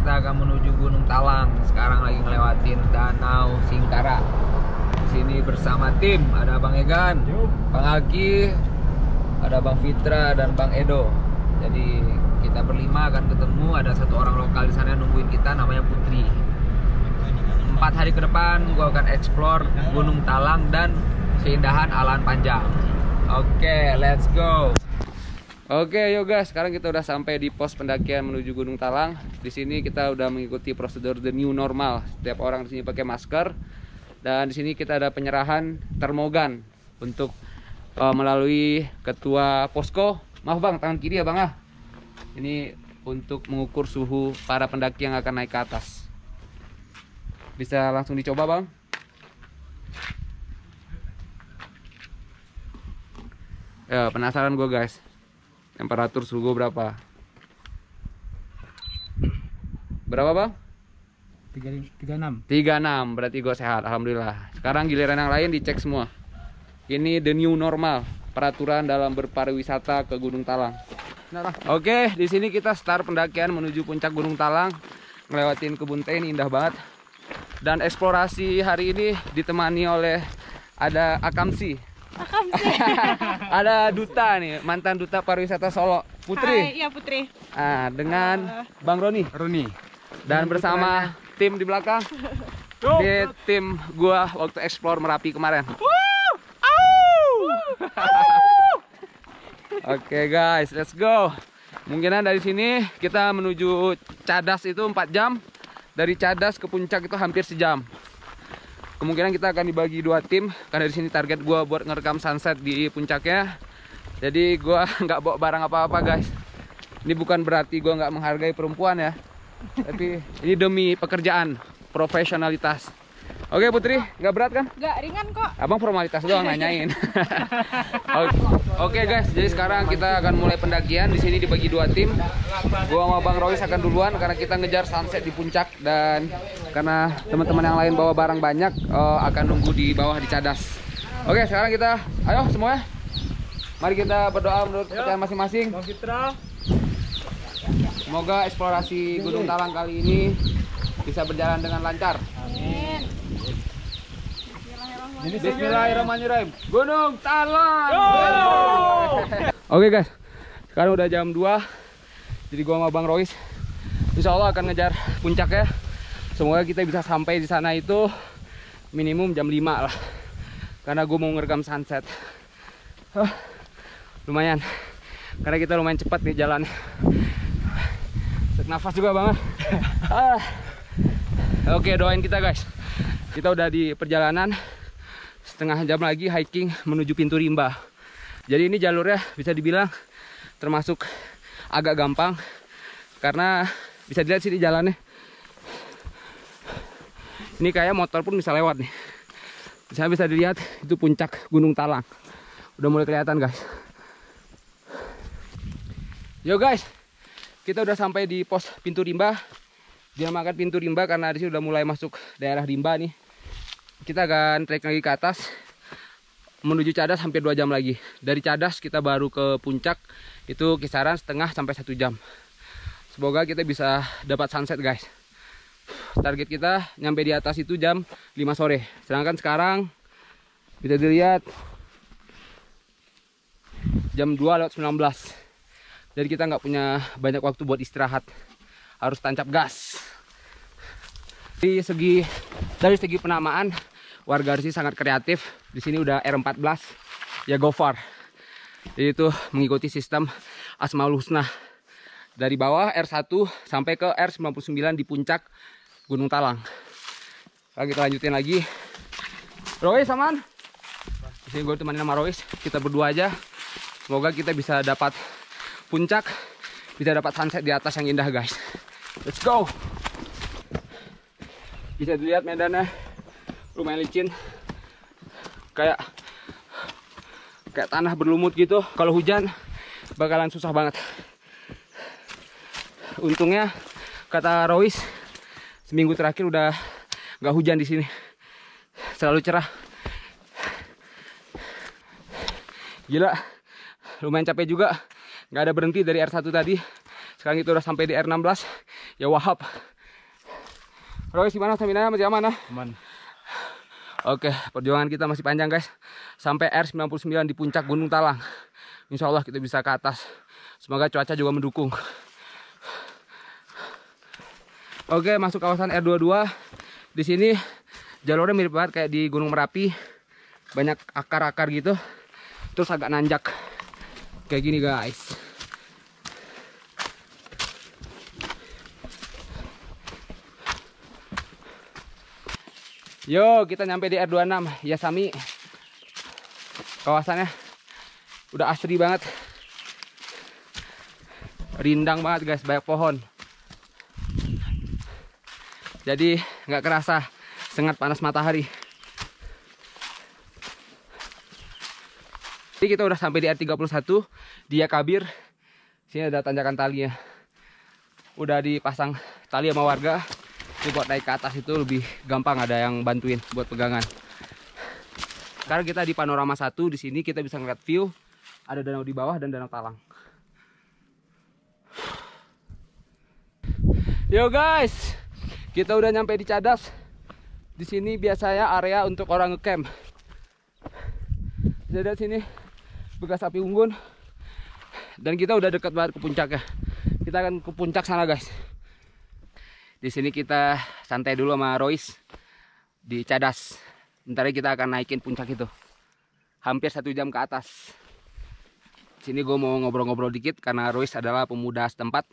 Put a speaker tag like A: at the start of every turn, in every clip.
A: kita akan menuju Gunung Talang. Sekarang lagi ngelewatin Danau Singkara. Sini bersama tim ada Bang Egan, Yuk. Bang Aki, ada Bang Fitra dan Bang Edo. Jadi kita berlima akan ketemu ada satu orang lokal di sana nungguin kita namanya Putri. Empat hari ke depan gue akan explore Gunung Talang dan keindahan Alan Panjang. Oke, okay, let's go. Oke guys, sekarang kita udah sampai di pos pendakian menuju Gunung Talang. Di sini kita udah mengikuti prosedur the new normal. Setiap orang di sini pakai masker. Dan di sini kita ada penyerahan termogan untuk uh, melalui ketua posko. Maaf bang, tangan kiri ya bang ah. Ini untuk mengukur suhu para pendaki yang akan naik ke atas. Bisa langsung dicoba bang. Ya, penasaran gue guys temperatur suhu berapa berapa bang 36 36 berarti gue sehat alhamdulillah sekarang giliran yang lain dicek semua ini the new normal peraturan dalam berpariwisata ke Gunung Talang oke di sini kita start pendakian menuju puncak Gunung Talang ngelewatin kebun teh ini indah banget dan eksplorasi hari ini ditemani oleh ada Akamsi ada duta nih, mantan duta pariwisata Solo, Putri. Hai, iya Putri. Ah, dengan uh, Bang Roni. Roni. Dan Roni bersama Putranya. tim di belakang. di tim gua waktu explore Merapi kemarin. Oke okay, guys, let's go. Mungkin dari sini kita menuju Cadas itu 4 jam. Dari Cadas ke puncak itu hampir sejam kemungkinan kita akan dibagi dua tim karena di sini target gue buat ngerekam sunset di puncaknya jadi gue nggak bawa barang apa-apa guys ini bukan berarti gue nggak menghargai perempuan ya tapi ini demi pekerjaan profesionalitas Oke Putri, nggak berat kan? Nggak ringan kok. Abang formalitas doang nanyain. Oke okay, guys, jadi sekarang kita akan mulai pendakian. Di sini dibagi dua tim. Gua sama Bang Royce akan duluan karena kita ngejar sunset di puncak dan karena teman-teman yang lain bawa barang banyak uh, akan nunggu di bawah di cadas. Oke, okay, sekarang kita, ayo semuanya. Mari kita berdoa menurut kita masing-masing. Semoga eksplorasi Gunung Talang kali ini bisa berjalan dengan lancar. Bismillahirrahmanirrahim. Gunung Talang. Oke guys, sekarang udah jam 2 Jadi gua sama Bang Rois, Insya Allah akan ngejar puncak ya. Semoga kita bisa sampai di sana itu minimum jam 5 lah. Karena gue mau ngerekam sunset. Huh, lumayan. Karena kita lumayan cepat nih jalan. Set nafas juga banget. Ah. Ah. Oke, doain kita guys. Kita udah di perjalanan setengah jam lagi hiking menuju pintu rimba jadi ini jalurnya bisa dibilang termasuk agak gampang karena bisa dilihat sini jalannya ini kayak motor pun bisa lewat nih saya bisa dilihat itu puncak Gunung Talang udah mulai kelihatan guys yo guys kita udah sampai di pos pintu rimba dia makan pintu rimba karena di sini udah mulai masuk daerah rimba nih kita akan trek lagi ke atas menuju Cadas hampir dua jam lagi. Dari Cadas kita baru ke puncak itu kisaran setengah sampai satu jam. Semoga kita bisa dapat sunset guys. Target kita nyampe di atas itu jam 5 sore. Sedangkan sekarang bisa dilihat jam 2 lewat 19. Jadi kita nggak punya banyak waktu buat istirahat. Harus tancap gas. Di segi dari segi penamaan warga harusnya sangat kreatif. Di sini udah R14 ya Gofar. Jadi itu mengikuti sistem Asmaul Husna. Dari bawah R1 sampai ke R99 di puncak Gunung Talang. Lalu kita lanjutin lagi. Rois aman? Di sini gue temenin sama Rois. Kita berdua aja. Semoga kita bisa dapat puncak, bisa dapat sunset di atas yang indah guys. Let's go! bisa dilihat medannya lumayan licin kayak kayak tanah berlumut gitu kalau hujan bakalan susah banget untungnya kata Rois seminggu terakhir udah nggak hujan di sini selalu cerah gila lumayan capek juga nggak ada berhenti dari R1 tadi sekarang itu udah sampai di R16 ya wahab Royce gimana stamina masih aman nah? Aman. Oke, perjuangan kita masih panjang guys. Sampai R99 di puncak Gunung Talang. Insya Allah kita bisa ke atas. Semoga cuaca juga mendukung. Oke, masuk kawasan R22. Di sini jalurnya mirip banget kayak di Gunung Merapi. Banyak akar-akar gitu. Terus agak nanjak. Kayak gini guys. Yo, kita nyampe di R26 ya Sami. Kawasannya udah asri banget. Rindang banget guys, banyak pohon. Jadi nggak kerasa sengat panas matahari. Jadi kita udah sampai di R31 Dia kabir Sini ada tanjakan talinya Udah dipasang tali sama warga ini buat naik ke atas itu lebih gampang ada yang bantuin buat pegangan. Sekarang kita di panorama satu di sini kita bisa ngeliat view ada danau di bawah dan danau talang. Yo guys, kita udah nyampe di Cadas. Di sini biasanya area untuk orang ngecamp. Jadi di sini bekas api unggun dan kita udah dekat banget ke puncaknya. Kita akan ke puncak sana guys. Di sini kita santai dulu sama Royce di Cadas. Ntar kita akan naikin puncak itu. Hampir satu jam ke atas. Sini gue mau ngobrol-ngobrol dikit karena Royce adalah pemuda setempat.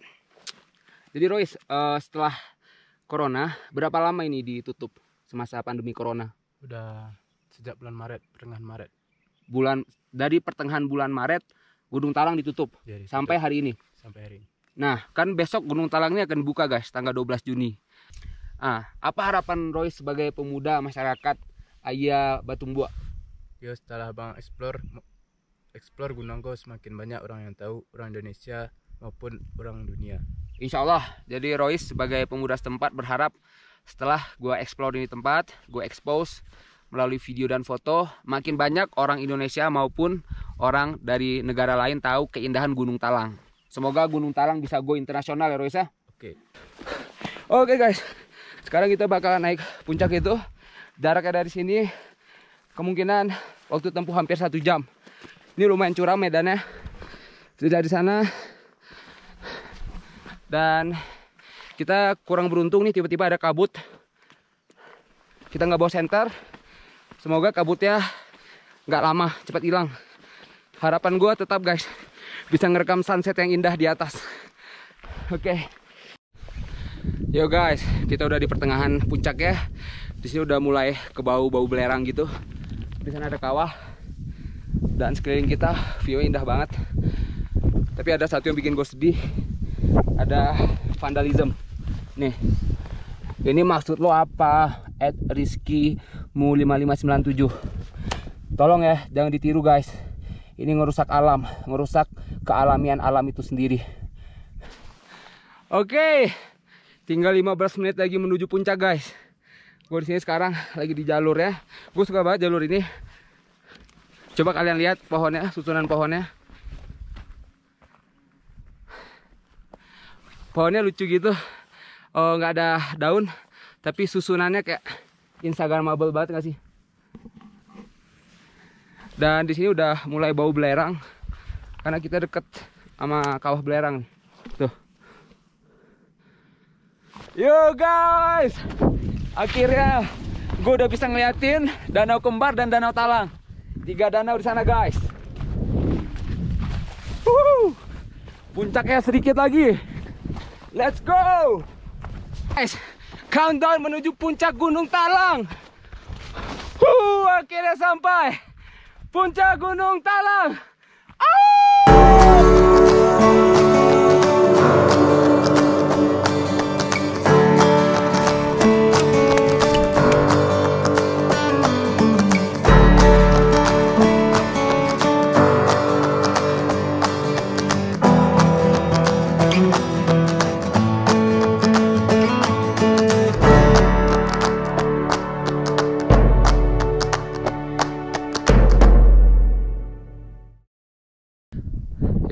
A: Jadi Royce, uh, setelah Corona, berapa lama ini ditutup semasa pandemi Corona?
B: Udah sejak bulan Maret, pertengahan Maret.
A: Bulan dari pertengahan bulan Maret, Gunung Talang ditutup, Jadi, ditutup. sampai hari ini. Sampai hari ini. Nah, kan besok Gunung Talang ini akan buka guys, tanggal 12 Juni. Ah, apa harapan Roy sebagai pemuda masyarakat Aya Batumbua?
B: Ya setelah Bang explore explore Gunung Gunungko semakin banyak orang yang tahu, orang Indonesia maupun orang dunia.
A: Insya Allah, jadi Roy sebagai pemuda setempat berharap setelah gua explore ini tempat, gua expose melalui video dan foto, makin banyak orang Indonesia maupun orang dari negara lain tahu keindahan Gunung Talang. Semoga Gunung Talang bisa go internasional ya Roisa. Ya. Oke. Okay. Oke okay, guys. Sekarang kita bakalan naik puncak itu. Jaraknya dari sini kemungkinan waktu tempuh hampir satu jam. Ini lumayan curam medannya. Itu dari sana. Dan kita kurang beruntung nih tiba-tiba ada kabut. Kita nggak bawa senter. Semoga kabutnya nggak lama, cepat hilang. Harapan gue tetap guys, bisa ngerekam sunset yang indah di atas. Oke. Okay. Yo guys, kita udah di pertengahan puncak ya. Di sini udah mulai ke bau-bau belerang gitu. Di sana ada kawah. Dan sekeliling kita view indah banget. Tapi ada satu yang bikin gue sedih. Ada vandalism. Nih. Ini maksud lo apa? At Rizky mu 5597. Tolong ya, jangan ditiru guys ini ngerusak alam, ngerusak kealamian alam itu sendiri. Oke, tinggal 15 menit lagi menuju puncak guys. Gue sekarang lagi di jalur ya. Gue suka banget jalur ini. Coba kalian lihat pohonnya, susunan pohonnya. Pohonnya lucu gitu, eh, nggak ada daun, tapi susunannya kayak instagramable banget gak sih? Dan di sini udah mulai bau belerang karena kita deket sama kawah belerang. Tuh. Yo guys, akhirnya gue udah bisa ngeliatin Danau Kembar dan Danau Talang. Tiga danau di sana guys. Woo! Puncaknya sedikit lagi. Let's go. Guys, countdown menuju puncak Gunung Talang. Woo, akhirnya sampai puncak Gunung Talang. Oh!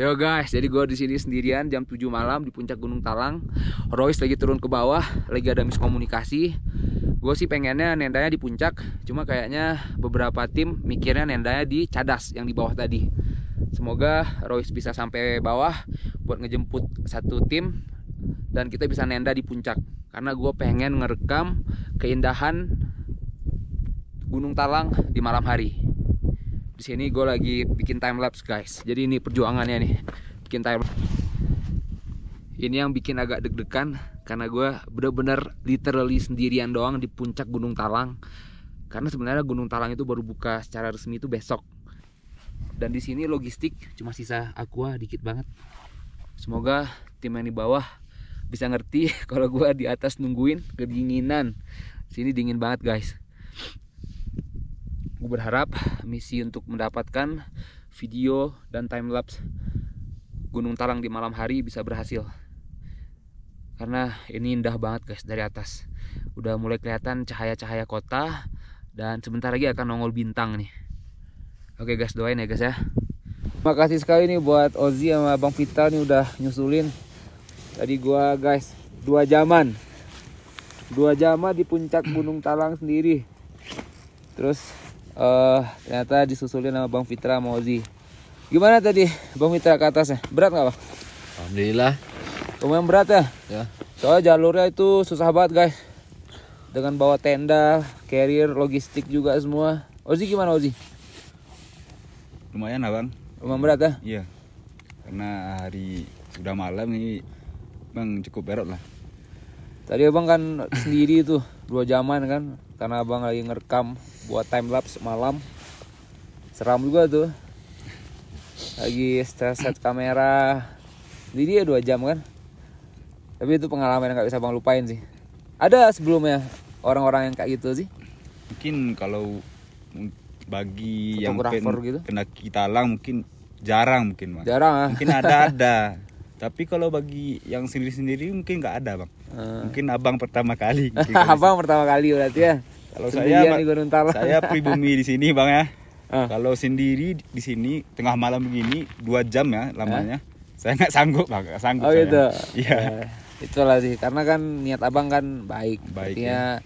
A: Yo guys, jadi gue di sini sendirian jam 7 malam di puncak Gunung Talang. Royce lagi turun ke bawah, lagi ada miskomunikasi. Gue sih pengennya nendanya di puncak, cuma kayaknya beberapa tim mikirnya nendanya di cadas yang di bawah tadi. Semoga Royce bisa sampai bawah buat ngejemput satu tim dan kita bisa nenda di puncak. Karena gue pengen ngerekam keindahan Gunung Talang di malam hari di sini gue lagi bikin time lapse guys jadi ini perjuangannya nih bikin time lapse ini yang bikin agak deg-degan karena gue bener-bener literally sendirian doang di puncak Gunung Talang karena sebenarnya Gunung Talang itu baru buka secara resmi itu besok dan di sini logistik cuma sisa aqua dikit banget semoga tim yang di bawah bisa ngerti kalau gue di atas nungguin kedinginan sini dingin banget guys gue berharap misi untuk mendapatkan video dan timelapse Gunung Talang di malam hari bisa berhasil karena ini indah banget guys dari atas udah mulai kelihatan cahaya-cahaya kota dan sebentar lagi akan nongol bintang nih oke guys doain ya guys ya makasih sekali nih buat Ozi sama Bang Vital nih udah nyusulin tadi gua guys dua jaman dua jama di puncak Gunung Talang sendiri terus uh, ternyata disusulin sama Bang Fitra Mozi. Gimana tadi Bang Fitra ke atasnya? Berat nggak Bang? Alhamdulillah. Lumayan berat ya? Ya. Soalnya jalurnya itu susah banget guys. Dengan bawa tenda, carrier, logistik juga semua. Ozi gimana Ozi? Lumayan lah
B: Bang. Lumayan berat ya? Iya. Karena hari sudah malam ini
A: Bang cukup berat lah. Tadi abang kan sendiri itu dua jaman kan karena abang lagi ngerekam buat time lapse malam seram juga tuh lagi set kamera jadi dia dua jam kan tapi itu pengalaman yang gak bisa abang lupain sih ada sebelumnya orang-orang yang kayak gitu sih
B: mungkin kalau bagi Ketuk yang pen, gitu. kena kita lang mungkin jarang mungkin mas jarang ah. mungkin ada ada Tapi kalau bagi yang sendiri-sendiri mungkin nggak ada bang. Uh. Mungkin abang pertama kali. abang
A: pertama kali berarti ya.
B: Kalau saya, saya pribumi di sini bang ya. Uh. Kalau sendiri di sini tengah malam begini
A: dua jam ya lamanya. Uh.
B: Saya nggak sanggup bang, gak sanggup. Oh gitu. Iya. Yeah. Uh,
A: itulah sih karena kan niat abang kan baik. Baik. Artinya, ya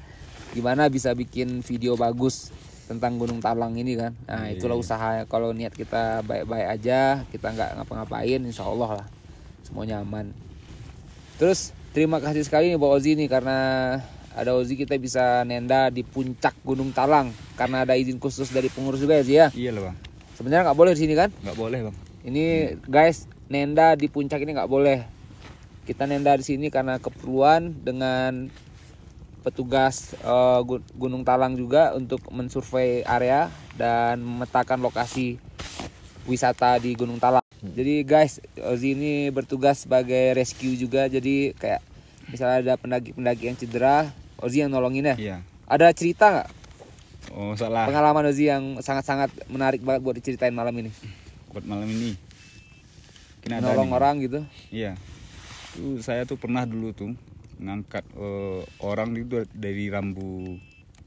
A: gimana bisa bikin video bagus tentang Gunung Talang ini kan. Nah, iya, itulah iya. usaha ya. kalau niat kita baik-baik aja, kita nggak ngapa-ngapain, insya Allah lah semuanya nyaman. terus terima kasih sekali nih buat Ozi nih karena ada Ozi kita bisa nenda di puncak Gunung Talang karena ada izin khusus dari pengurus juga ya Zia. Ya? Iya loh bang. Sebenarnya nggak boleh di sini kan? Nggak boleh bang. Ini guys nenda di puncak ini nggak boleh. Kita nenda di sini karena keperluan dengan petugas uh, Gunung Talang juga untuk mensurvei area dan memetakan lokasi wisata di Gunung Talang. Hmm. Jadi guys, Ozi ini bertugas sebagai rescue juga. Jadi kayak misalnya ada pendaki-pendaki yang cedera, Ozi yang nolongin ya. Iya. Ada cerita nggak? Oh salah. Pengalaman Ozi yang sangat-sangat menarik banget buat diceritain malam ini.
B: Buat malam ini. Kena Nolong orang gitu. Iya. Tuh saya tuh pernah dulu tuh ngangkat uh, orang itu dari rambu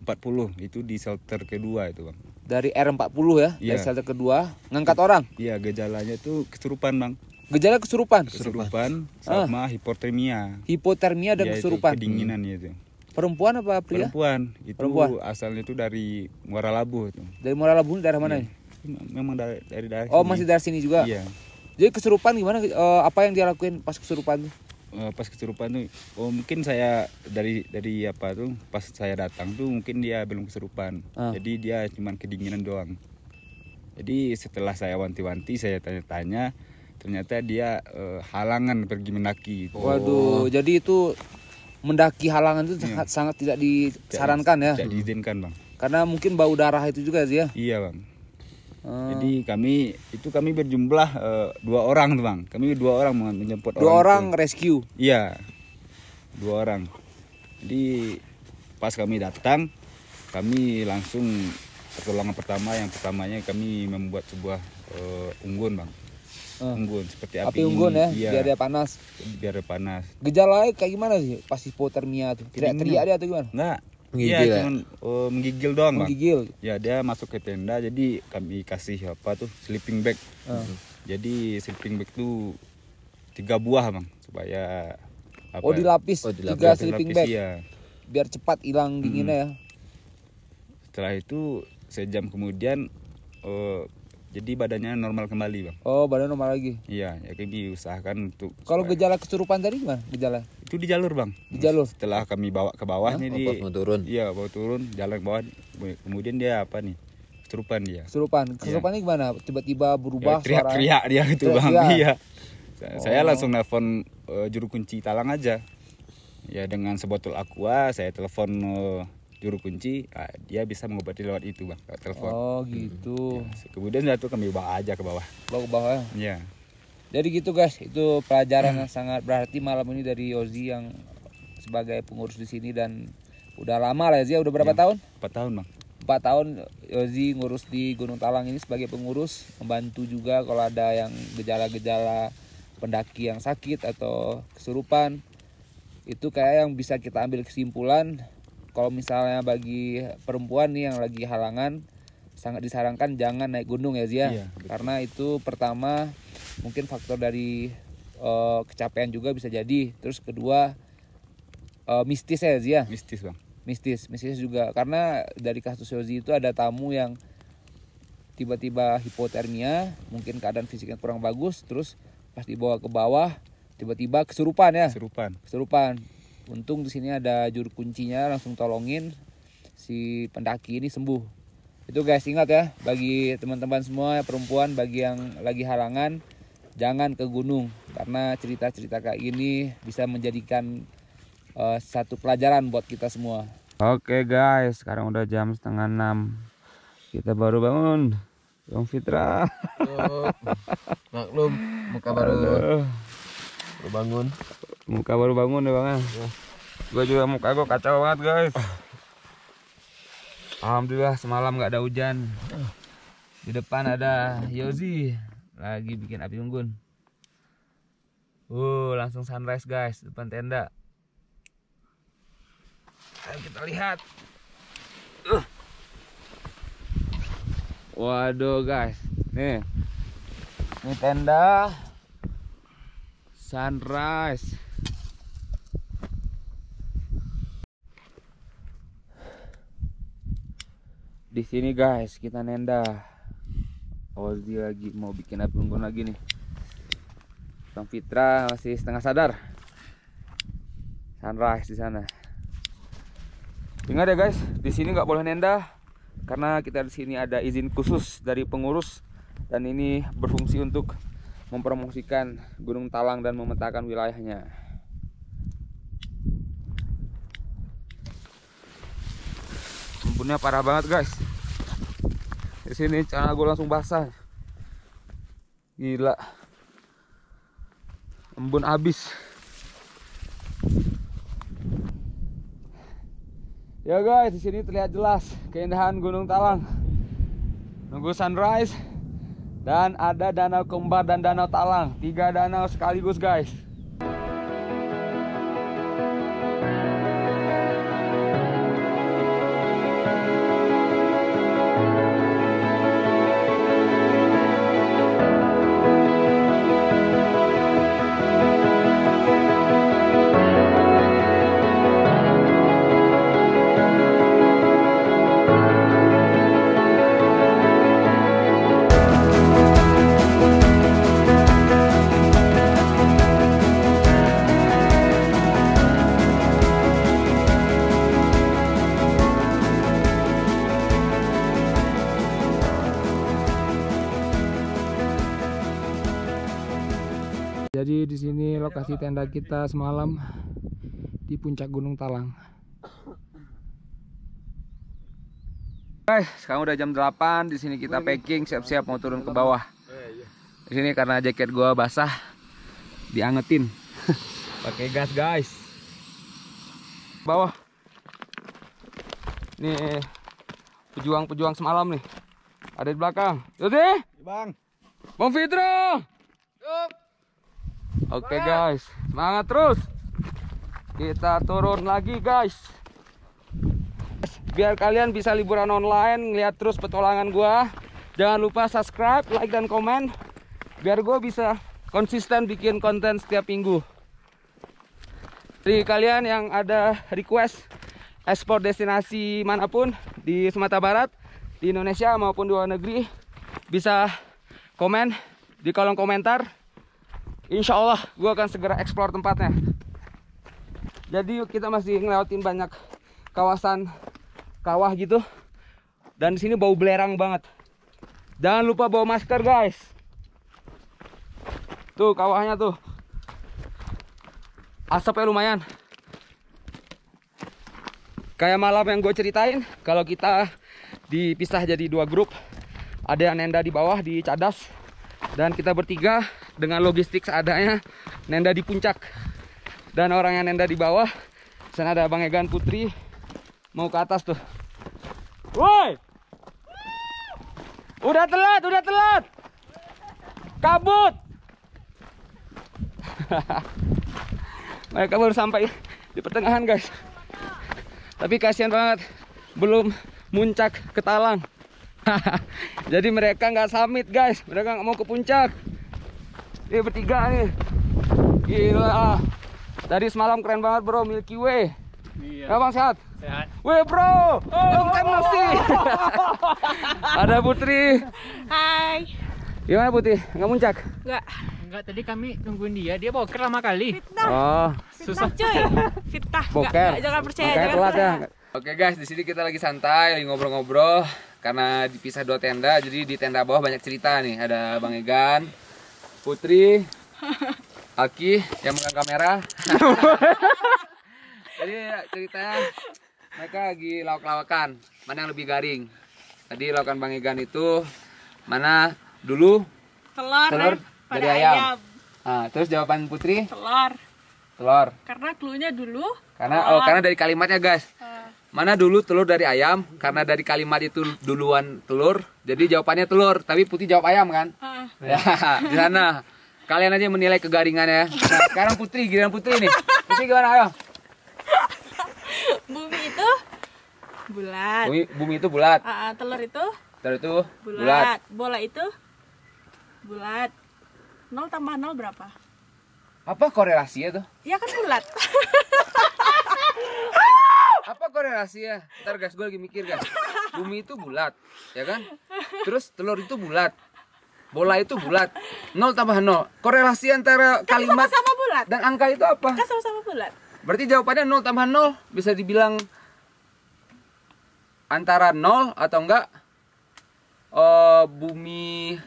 B: 40 itu di shelter kedua itu bang dari R40 ya, ya. dari iya. shelter kedua, ngangkat orang. Iya, gejalanya itu kesurupan, Bang. Gejala kesurupan. Kesurupan ah. sama ah. hipotermia. Hipotermia dan ya, kesurupan. Itu hmm. Iya, itu. Perempuan apa pria? Ya? Perempuan. Itu Perempuan. asalnya itu dari Muara Labu itu. Dari Muara Labu dari mana ya. Memang dari dari daerah. Oh, sini. masih dari sini juga. Iya. Jadi kesurupan gimana e, apa yang dia lakuin pas kesurupan? Eh, pas kesurupan tuh oh mungkin saya dari dari apa tuh pas saya datang tuh mungkin dia belum kesurupan uh. jadi dia cuman kedinginan doang jadi setelah saya wanti-wanti saya tanya-tanya ternyata dia uh, halangan pergi mendaki oh. waduh
A: jadi itu mendaki halangan itu hmm. sangat sangat sangat tidak disarankan ya tidak diizinkan bang karena mungkin bau darah itu juga sih ya iya bang Hmm. Jadi kami
B: itu kami berjumlah uh, dua orang tuh bang. Kami dua orang menjemput dua orang. Dua orang rescue. Iya, dua orang. Jadi pas kami datang, kami langsung pertolongan pertama yang pertamanya kami membuat sebuah uh, unggun bang. Hmm. Unggun seperti api, api unggun ini. ya, iya. biar dia panas. Biar dia panas.
A: Gejala kayak gimana sih pas hipotermia tuh? Teriak-teriak dia atau gimana? Enggak, iya, ya? cuman uh,
B: menggigil doang, menggigil. Bang. Ya, dia masuk ke tenda jadi kami kasih apa tuh sleeping bag. Uh. Jadi sleeping bag tuh tiga buah, Bang, supaya
A: apa? Oh, ya? dilapis, oh, dilapis. tiga dilapis, sleeping bag. Iya. Biar cepat hilang hmm. dinginnya hmm. ya.
B: Setelah itu sejam kemudian uh, jadi badannya normal kembali bang.
A: Oh badan normal lagi.
B: Iya, ya kami usahakan untuk.
A: Kalau gejala kesurupan tadi gimana?
B: Gejala? Itu di jalur bang. Di jalur. Setelah kami bawa ke bawah nih. Di... mau turun. Iya bawa turun jalan ke bawah. Kemudian dia apa nih? Kesurupan dia.
A: Kesurupan. Iya. Kesurupannya ya. gimana? Tiba-tiba berubah. Ya, teriak-teriak dia gitu teriak, bang. Iya.
B: Oh. Saya langsung nelpon uh, juru kunci talang aja. Ya dengan sebotol aqua saya telepon. Uh, juru kunci nah, dia bisa mengobati lewat itu bang lewat telepon oh hmm,
A: gitu hmm. ya.
B: kemudian satu kami bawa aja ke bawah lo ke bawah ya iya.
A: jadi gitu guys itu pelajaran yang sangat berarti malam ini dari Yozi yang sebagai pengurus di sini dan udah lama lah ya udah berapa ya, tahun empat tahun bang empat tahun Yozi ngurus di Gunung Talang ini sebagai pengurus membantu juga kalau ada yang gejala-gejala pendaki yang sakit atau kesurupan itu kayak yang bisa kita ambil kesimpulan kalau misalnya bagi perempuan nih yang lagi halangan sangat disarankan jangan naik gunung ya Zia iya, karena itu pertama mungkin faktor dari uh, kecapean juga bisa jadi terus kedua uh, mistis ya Zia mistis bang mistis mistis juga karena dari kasus Yozi itu ada tamu yang tiba-tiba hipotermia mungkin keadaan fisiknya kurang bagus terus pas dibawa ke bawah tiba-tiba kesurupan ya kesurupan kesurupan untung di sini ada juru kuncinya langsung tolongin si pendaki ini sembuh itu guys ingat ya bagi teman-teman semua perempuan bagi yang lagi halangan jangan ke gunung karena cerita-cerita kayak gini bisa menjadikan uh, satu pelajaran buat kita semua oke guys sekarang udah jam setengah enam kita baru bangun Bang Fitra maklum muka baru baru bangun Muka baru bangun deh ya, bang. Ya. Iya. Gue juga muka gue kacau banget guys. Alhamdulillah semalam nggak ada hujan. Di depan ada Yozi lagi bikin api unggun. Uh, langsung sunrise guys depan tenda. Ayo kita lihat. Uh. Waduh guys, nih ini tenda sunrise. di sini guys kita nenda Ozi lagi mau bikin api unggun lagi nih Bang Fitra masih setengah sadar sunrise di sana ingat ya guys di sini nggak boleh nenda karena kita di sini ada izin khusus dari pengurus dan ini berfungsi untuk mempromosikan Gunung Talang dan memetakan wilayahnya. Embunnya parah banget guys. Di sini cara gue langsung basah. Gila. Embun habis. Ya guys, di sini terlihat jelas keindahan Gunung Talang. Nunggu sunrise dan ada danau kembar dan danau Talang, tiga danau sekaligus guys. tenda kita semalam di puncak Gunung Talang. Guys, sekarang udah jam 8, di sini kita packing siap-siap mau turun ke bawah. Di sini karena jaket gua basah diangetin. Pakai gas, guys. Bawah. Nih pejuang-pejuang semalam nih. Ada di belakang. Yudi. Bang. Bang Fitro. Yuk. Oke okay, guys, semangat terus. Kita turun lagi guys. Biar kalian bisa liburan online, lihat terus petualangan gua. Jangan lupa subscribe, like dan komen biar gue bisa konsisten bikin konten setiap minggu. Jadi kalian yang ada request ekspor destinasi manapun di Sumatera Barat, di Indonesia maupun di luar negeri bisa komen di kolom komentar Insya Allah gue akan segera eksplor tempatnya Jadi kita masih ngelewatin banyak kawasan kawah gitu Dan sini bau belerang banget Jangan lupa bawa masker guys Tuh kawahnya tuh Asapnya lumayan Kayak malam yang gue ceritain Kalau kita dipisah jadi dua grup Ada yang nenda di bawah di cadas Dan kita bertiga dengan logistik seadanya nenda di puncak dan orang yang nenda di bawah sana ada Bang Egan Putri mau ke atas tuh woi udah telat udah telat kabut mereka baru sampai di pertengahan guys tapi kasihan banget belum muncak ke talang jadi mereka nggak summit guys mereka nggak mau ke puncak ini eh, bertiga nih. Gila. Tadi semalam keren banget bro Milky Way. Iya. Ya bang sehat. Sehat. Weh bro, long time no see. Ada Putri. Hai. Gimana Putri? Nggak muncak? Nggak. Enggak, tadi kami nungguin dia, dia boker lama kali. Fitnah. Oh. Susah cuy. Fitnah. Boker. Nggak, jangan percaya, Makanya jangan ya. percaya. Ya. Oke guys, di sini kita lagi santai, lagi ngobrol-ngobrol karena dipisah dua tenda. Jadi di tenda bawah banyak cerita nih. Ada Bang Egan, Putri, Aki yang megang kamera. Jadi ceritanya mereka lagi lawak-lawakan, mana yang lebih garing. Tadi lawakan Bang Egan itu mana dulu telur, telur dari ayam. ayam. Nah, terus jawaban Putri? Telur. Telur. Karena cluenya dulu. Karena oh, telur. oh karena dari kalimatnya guys. Oh. Mana dulu telur dari ayam? Karena dari kalimat itu duluan telur, jadi jawabannya telur. Tapi putih jawab ayam kan? Uh. Ya, di sana. Kalian aja menilai kegaringannya. Nah, sekarang putri, giliran putri nih. Putri gimana ayo?
B: Bumi itu bulat. Bumi,
A: bumi itu bulat.
B: Uh, telur itu?
A: Telur itu bulat. bulat. Bola itu bulat. nol tambah nol berapa? Apa korelasinya tuh? Ya kan bulat. apa korelasi ya, ntar guys gue lagi mikir guys bumi itu bulat ya kan terus telur itu bulat bola itu bulat nol tambah nol korelasi antara kan kalimat sama -sama bulat. dan angka itu apa kan sama-sama bulat berarti jawabannya nol tambah nol bisa dibilang antara nol atau enggak uh, bumi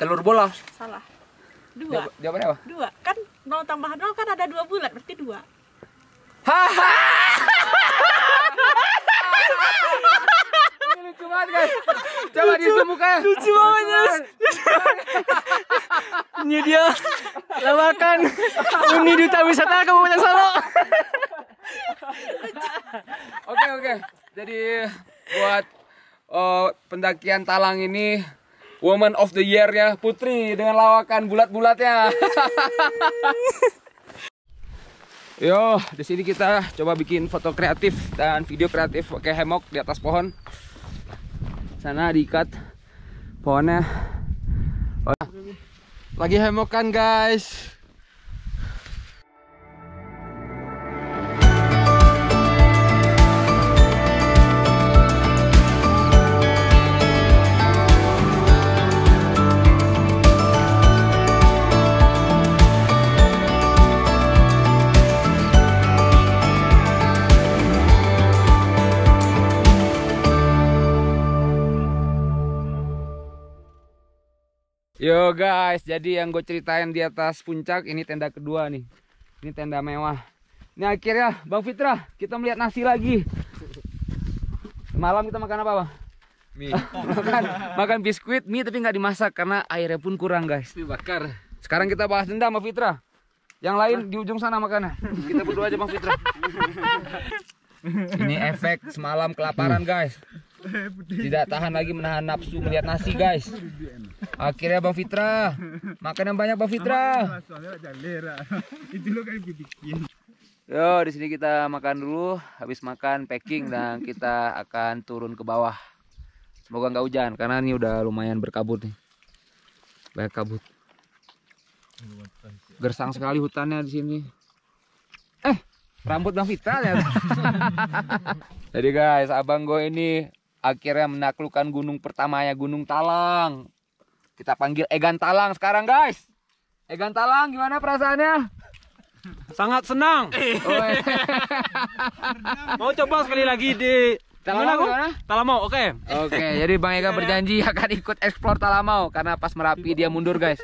A: telur bola salah dua jawabannya apa dua kan nol tambah nol kan ada dua bulat berarti dua Hahaha. lucu banget guys coba lucu, diusum mukanya
B: lucu banget guys
A: ini dia lawakan Uni Duta Wisata Kabupaten Solo oke oke jadi buat uh, pendakian Talang ini Woman of the Year ya Putri dengan lawakan bulat-bulatnya Yo, di sini kita coba bikin foto kreatif dan video kreatif kayak hemok di atas pohon sana diikat pohonnya lagi hemokan guys Yo guys, jadi yang gue ceritain di atas puncak ini tenda kedua nih. Ini tenda mewah. Ini akhirnya Bang Fitra, kita melihat nasi lagi. Malam kita makan apa, Bang? Mie. makan, makan biskuit, mie tapi nggak dimasak karena airnya pun kurang, guys. Mie bakar. Sekarang kita bahas tenda, Bang Fitra. Yang lain di ujung sana makannya. Kita berdua aja Bang Fitra. ini efek semalam kelaparan, guys. Tidak tahan lagi menahan nafsu melihat nasi guys. Akhirnya Bang Fitra makan yang banyak Bang Fitra. Yo di sini kita makan dulu, habis makan packing dan kita akan turun ke bawah. Semoga nggak hujan karena ini udah lumayan berkabut nih. Banyak kabut. Gersang sekali hutannya di sini. Eh, rambut Bang Fitra ya. Jadi guys, abang gue ini akhirnya menaklukkan gunung pertama ya Gunung Talang. Kita panggil Egan Talang sekarang guys. Egan Talang gimana perasaannya? Sangat senang. Mau coba sekali lagi di Talamau Talamau, oke. Oke, jadi Bang Ega berjanji akan ikut eksplor Talamau karena pas Merapi dia mundur, guys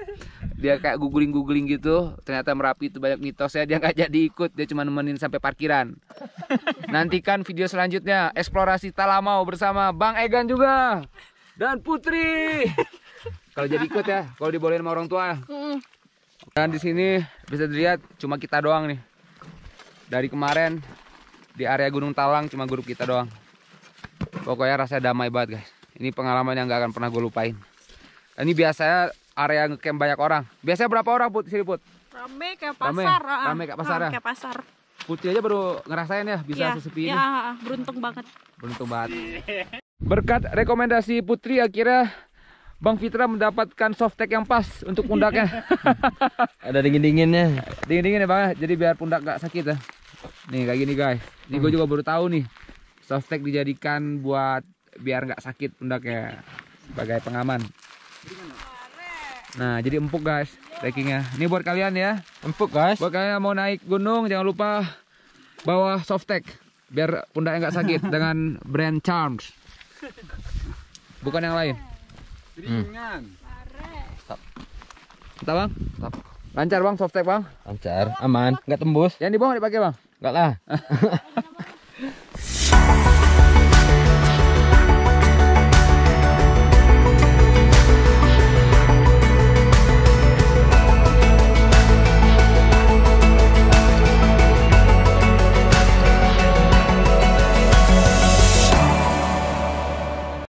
A: dia kayak googling googling gitu ternyata merapi itu banyak mitos ya dia nggak jadi ikut dia cuma nemenin sampai parkiran nantikan video selanjutnya eksplorasi Talamau bersama Bang Egan juga dan Putri kalau jadi ikut ya kalau dibolehin sama orang tua dan di sini bisa dilihat cuma kita doang nih dari kemarin di area Gunung Talang cuma grup kita doang pokoknya rasa damai banget guys ini pengalaman yang nggak akan pernah gue lupain ini biasanya area ngecamp banyak orang. Biasanya berapa orang put sini put?
B: Rame kayak pasar. Ah. Rame, kayak pasar rame ah, ya? Kayak pasar.
A: Putih aja baru ngerasain ya bisa ya, sesepi ya, ini. Ya,
B: beruntung banget.
A: Beruntung banget. Berkat rekomendasi Putri akhirnya Bang Fitra mendapatkan softtek yang pas untuk pundaknya. Ada dingin-dinginnya. Dingin-dingin ya Bang, ya? jadi biar pundak gak sakit ya. Nih kayak gini guys. Ini hmm. gue juga baru tahu nih. Softtek dijadikan buat biar nggak sakit pundaknya sebagai pengaman. Nah, jadi empuk guys trekkingnya. Ini buat kalian ya. Empuk guys. Buat kalian yang mau naik gunung jangan lupa bawa softtek biar pundaknya nggak sakit dengan brand Charms. Bukan yang lain.
B: Ringan. Hmm.
A: Entah bang? Stop. Lancar bang, softtek bang? Lancar, aman, nggak tembus. Yang di bawah dipakai bang? Nggak lah.